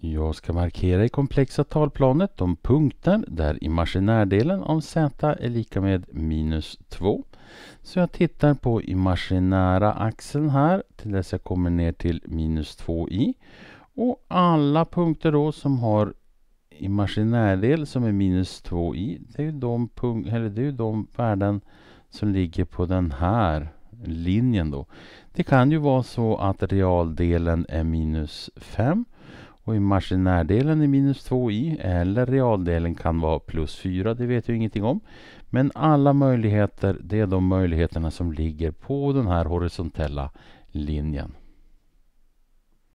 Jag ska markera i komplexa talplanet de punkter där imaginärdelen av z är lika med minus 2. Så jag tittar på imaginära axeln här till dess jag kommer ner till minus 2i. Och alla punkter då som har imaginärdel som är minus 2i, det är ju de, punkt, eller det är de värden som ligger på den här linjen då. Det kan ju vara så att realdelen är minus 5 och i maskinärdelen är minus 2 i eller realdelen kan vara plus 4, det vet jag ingenting om. Men alla möjligheter, det är de möjligheterna som ligger på den här horisontella linjen.